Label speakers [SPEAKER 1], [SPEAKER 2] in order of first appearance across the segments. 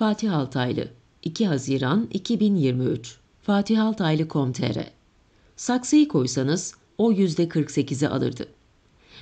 [SPEAKER 1] Fatih Altaylı 2 Haziran 2023 Fatih Altaylı Komtere Saksıyı koysanız o yüzde %48'i alırdı.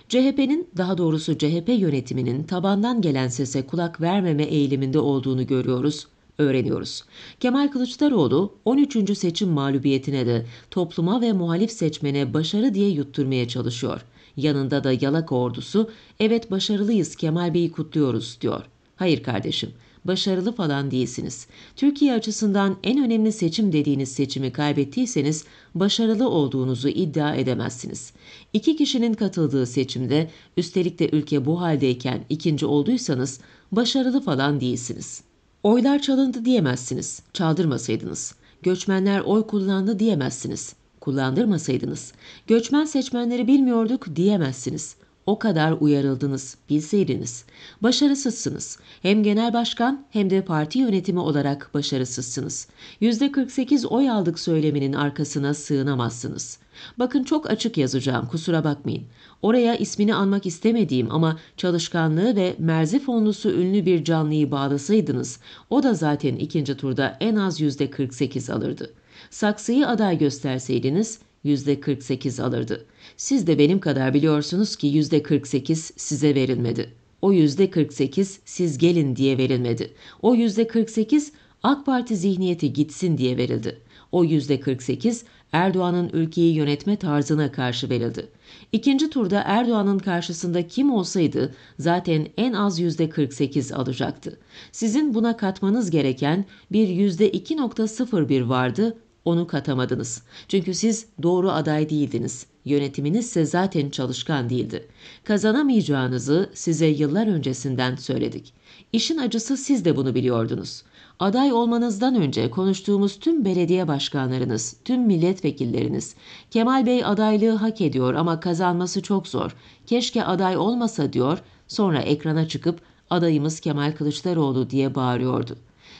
[SPEAKER 1] CHP'nin daha doğrusu CHP yönetiminin tabandan gelen sese kulak vermeme eğiliminde olduğunu görüyoruz, öğreniyoruz. Kemal Kılıçdaroğlu 13. seçim mağlubiyetine de topluma ve muhalif seçmene başarı diye yutturmaya çalışıyor. Yanında da yalak ordusu evet başarılıyız Kemal Bey'i kutluyoruz diyor. Hayır kardeşim, başarılı falan değilsiniz. Türkiye açısından en önemli seçim dediğiniz seçimi kaybettiyseniz başarılı olduğunuzu iddia edemezsiniz. İki kişinin katıldığı seçimde üstelik de ülke bu haldeyken ikinci olduysanız başarılı falan değilsiniz. Oylar çalındı diyemezsiniz. Çaldırmasaydınız. Göçmenler oy kullandı diyemezsiniz. Kullandırmasaydınız. Göçmen seçmenleri bilmiyorduk diyemezsiniz. O kadar uyarıldınız, bilseydiniz. Başarısızsınız. Hem genel başkan hem de parti yönetimi olarak başarısızsınız. %48 oy aldık söyleminin arkasına sığınamazsınız. Bakın çok açık yazacağım, kusura bakmayın. Oraya ismini anmak istemediğim ama çalışkanlığı ve merzi fonlusu ünlü bir canlıyı bağlasaydınız, o da zaten ikinci turda en az %48 alırdı. Saksıyı aday gösterseydiniz, %48 alırdı. Siz de benim kadar biliyorsunuz ki %48 size verilmedi. O %48 siz gelin diye verilmedi. O %48 AK Parti zihniyeti gitsin diye verildi. O %48 Erdoğan'ın ülkeyi yönetme tarzına karşı verildi. İkinci turda Erdoğan'ın karşısında kim olsaydı zaten en az %48 alacaktı. Sizin buna katmanız gereken bir %2.01 vardı onu katamadınız. Çünkü siz doğru aday değildiniz. Yönetiminiz ise zaten çalışkan değildi. Kazanamayacağınızı size yıllar öncesinden söyledik. İşin acısı siz de bunu biliyordunuz. Aday olmanızdan önce konuştuğumuz tüm belediye başkanlarınız, tüm milletvekilleriniz, Kemal Bey adaylığı hak ediyor ama kazanması çok zor. Keşke aday olmasa diyor, sonra ekrana çıkıp adayımız Kemal Kılıçdaroğlu diye bağırıyordu.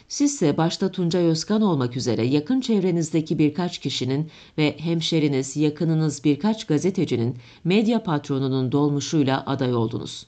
[SPEAKER 1] Sizse başta Tuncay Özkan olmak üzere yakın çevrenizdeki birkaç kişinin ve hemşeriniz, yakınınız birkaç gazetecinin medya patronunun dolmuşuyla aday oldunuz.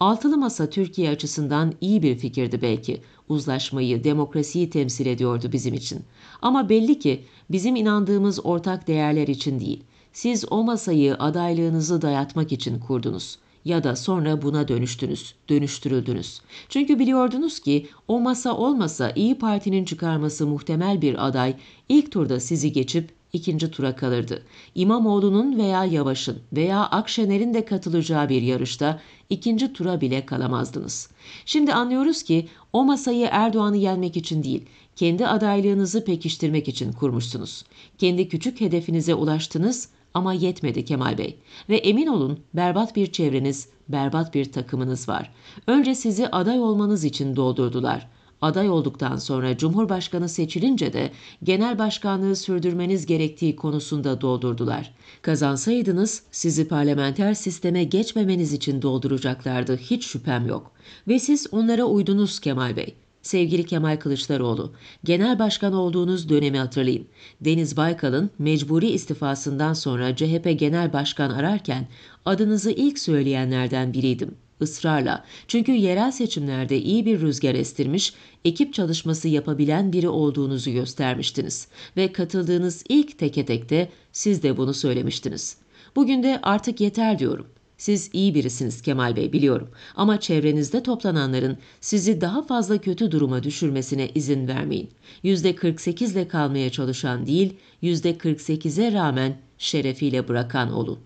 [SPEAKER 1] Altılı Masa Türkiye açısından iyi bir fikirdi belki. Uzlaşmayı, demokrasiyi temsil ediyordu bizim için. Ama belli ki bizim inandığımız ortak değerler için değil. Siz o masayı adaylığınızı dayatmak için kurdunuz.'' ya da sonra buna dönüştünüz, dönüştürüldünüz. Çünkü biliyordunuz ki o masa olmasa İyi Parti'nin çıkarması muhtemel bir aday ilk turda sizi geçip ikinci tura kalırdı. İmamoğlu'nun veya Yavaş'ın veya Akşener'in de katılacağı bir yarışta ikinci tura bile kalamazdınız. Şimdi anlıyoruz ki o masayı Erdoğan'ı yenmek için değil, kendi adaylığınızı pekiştirmek için kurmuşsunuz. Kendi küçük hedefinize ulaştınız ama yetmedi Kemal Bey. Ve emin olun berbat bir çevreniz, berbat bir takımınız var. Önce sizi aday olmanız için doldurdular. Aday olduktan sonra Cumhurbaşkanı seçilince de genel başkanlığı sürdürmeniz gerektiği konusunda doldurdular. Kazansaydınız sizi parlamenter sisteme geçmemeniz için dolduracaklardı hiç şüphem yok. Ve siz onlara uydunuz Kemal Bey. Sevgili Kemal Kılıçdaroğlu, genel başkan olduğunuz dönemi hatırlayın. Deniz Baykal'ın mecburi istifasından sonra CHP genel başkan ararken adınızı ilk söyleyenlerden biriydim ısrarla. Çünkü yerel seçimlerde iyi bir rüzgar estirmiş, ekip çalışması yapabilen biri olduğunuzu göstermiştiniz ve katıldığınız ilk teke tekte siz de bunu söylemiştiniz. Bugün de artık yeter diyorum. Siz iyi birisiniz Kemal Bey biliyorum ama çevrenizde toplananların sizi daha fazla kötü duruma düşürmesine izin vermeyin. %48 ile kalmaya çalışan değil, %48'e rağmen şerefiyle bırakan olun.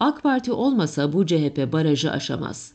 [SPEAKER 1] AK Parti olmasa bu CHP barajı aşamaz.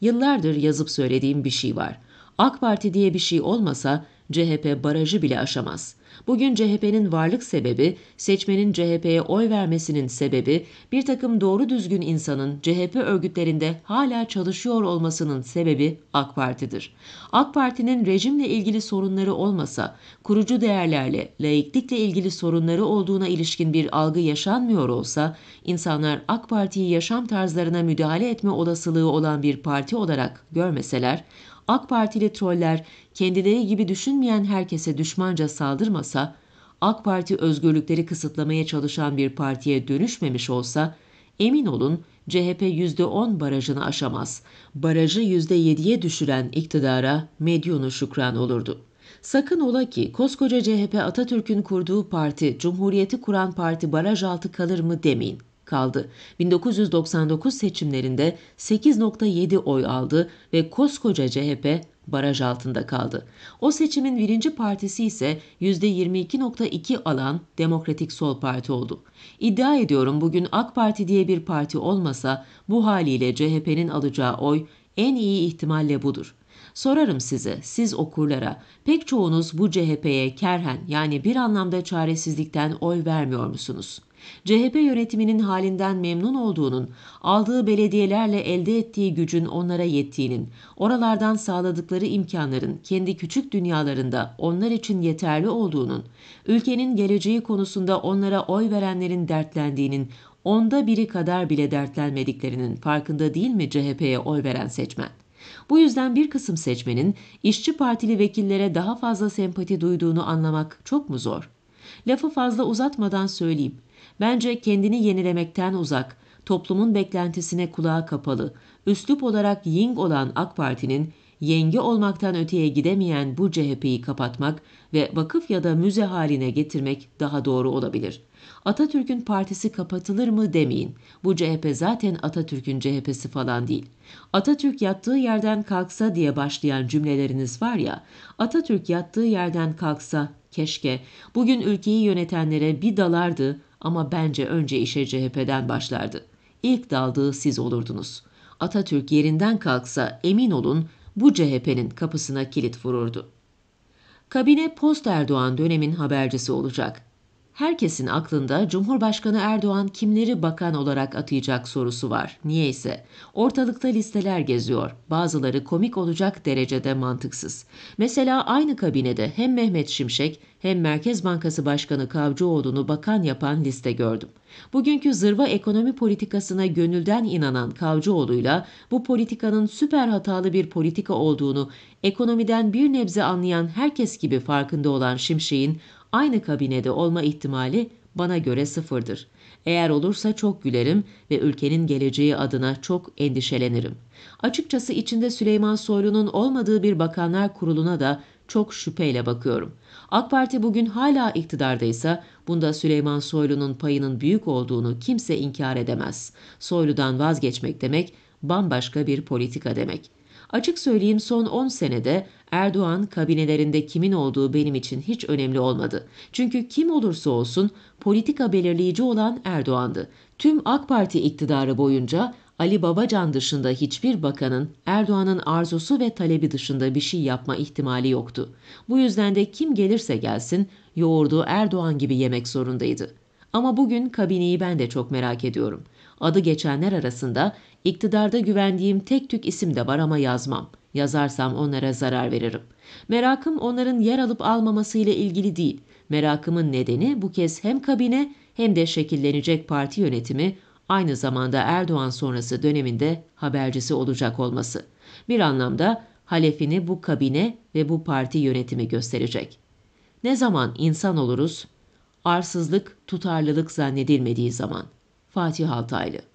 [SPEAKER 1] Yıllardır yazıp söylediğim bir şey var. AK Parti diye bir şey olmasa CHP barajı bile aşamaz.'' Bugün CHP'nin varlık sebebi, seçmenin CHP'ye oy vermesinin sebebi, bir takım doğru düzgün insanın CHP örgütlerinde hala çalışıyor olmasının sebebi AK Parti'dir. AK Parti'nin rejimle ilgili sorunları olmasa, kurucu değerlerle, laiklikle ilgili sorunları olduğuna ilişkin bir algı yaşanmıyor olsa, insanlar AK Parti'yi yaşam tarzlarına müdahale etme olasılığı olan bir parti olarak görmeseler, AK Partili troller kendileri gibi düşünmeyen herkese düşmanca saldırmasa, AK Parti özgürlükleri kısıtlamaya çalışan bir partiye dönüşmemiş olsa, emin olun CHP %10 barajını aşamaz. Barajı %7'ye düşüren iktidara medyonu şükran olurdu. Sakın ola ki koskoca CHP Atatürk'ün kurduğu parti, Cumhuriyeti kuran parti baraj altı kalır mı demeyin kaldı. 1999 seçimlerinde 8.7 oy aldı ve koskoca CHP baraj altında kaldı. O seçimin birinci partisi ise %22.2 alan Demokratik Sol Parti oldu. İddia ediyorum bugün AK Parti diye bir parti olmasa bu haliyle CHP'nin alacağı oy en iyi ihtimalle budur. Sorarım size, siz okurlara, pek çoğunuz bu CHP'ye kerhen yani bir anlamda çaresizlikten oy vermiyor musunuz? CHP yönetiminin halinden memnun olduğunun, aldığı belediyelerle elde ettiği gücün onlara yettiğinin, oralardan sağladıkları imkanların kendi küçük dünyalarında onlar için yeterli olduğunun, ülkenin geleceği konusunda onlara oy verenlerin dertlendiğinin, onda biri kadar bile dertlenmediklerinin farkında değil mi CHP'ye oy veren seçmen? Bu yüzden bir kısım seçmenin işçi partili vekillere daha fazla sempati duyduğunu anlamak çok mu zor? Lafı fazla uzatmadan söyleyeyim. Bence kendini yenilemekten uzak, toplumun beklentisine kulağa kapalı, üslup olarak ying olan AK Parti'nin yenge olmaktan öteye gidemeyen bu CHP'yi kapatmak ve vakıf ya da müze haline getirmek daha doğru olabilir. Atatürk'ün partisi kapatılır mı demeyin. Bu CHP zaten Atatürk'ün CHP'si falan değil. Atatürk yattığı yerden kalksa diye başlayan cümleleriniz var ya, Atatürk yattığı yerden kalksa keşke bugün ülkeyi yönetenlere bir dalardı ama bence önce işe CHP'den başlardı. İlk daldığı siz olurdunuz. Atatürk yerinden kalksa emin olun bu CHP'nin kapısına kilit vururdu. Kabine post Erdoğan dönemin habercisi olacak. Herkesin aklında Cumhurbaşkanı Erdoğan kimleri bakan olarak atayacak sorusu var. Niye ise? ortalıkta listeler geziyor. Bazıları komik olacak derecede mantıksız. Mesela aynı kabinede hem Mehmet Şimşek hem Merkez Bankası Başkanı Kavcıoğlu'nu bakan yapan liste gördüm. Bugünkü zırva ekonomi politikasına gönülden inanan Kavcıoğlu'yla bu politikanın süper hatalı bir politika olduğunu ekonomiden bir nebze anlayan herkes gibi farkında olan Şimşek'in aynı kabinede olma ihtimali bana göre sıfırdır. Eğer olursa çok gülerim ve ülkenin geleceği adına çok endişelenirim. Açıkçası içinde Süleyman Soylu'nun olmadığı bir bakanlar kuruluna da çok şüpheyle bakıyorum. AK Parti bugün hala iktidardaysa bunda Süleyman Soylu'nun payının büyük olduğunu kimse inkar edemez. Soylu'dan vazgeçmek demek bambaşka bir politika demek.'' Açık söyleyeyim son 10 senede Erdoğan kabinelerinde kimin olduğu benim için hiç önemli olmadı. Çünkü kim olursa olsun politika belirleyici olan Erdoğan'dı. Tüm AK Parti iktidarı boyunca Ali Babacan dışında hiçbir bakanın Erdoğan'ın arzusu ve talebi dışında bir şey yapma ihtimali yoktu. Bu yüzden de kim gelirse gelsin yoğurdu Erdoğan gibi yemek zorundaydı. Ama bugün kabineyi ben de çok merak ediyorum. Adı geçenler arasında iktidarda güvendiğim tek tük isim de var ama yazmam. Yazarsam onlara zarar veririm. Merakım onların yer alıp almaması ile ilgili değil. Merakımın nedeni bu kez hem kabine hem de şekillenecek parti yönetimi aynı zamanda Erdoğan sonrası döneminde habercisi olacak olması. Bir anlamda halefini bu kabine ve bu parti yönetimi gösterecek. Ne zaman insan oluruz arsızlık, tutarlılık zannedilmediği zaman. Fatih Altaylı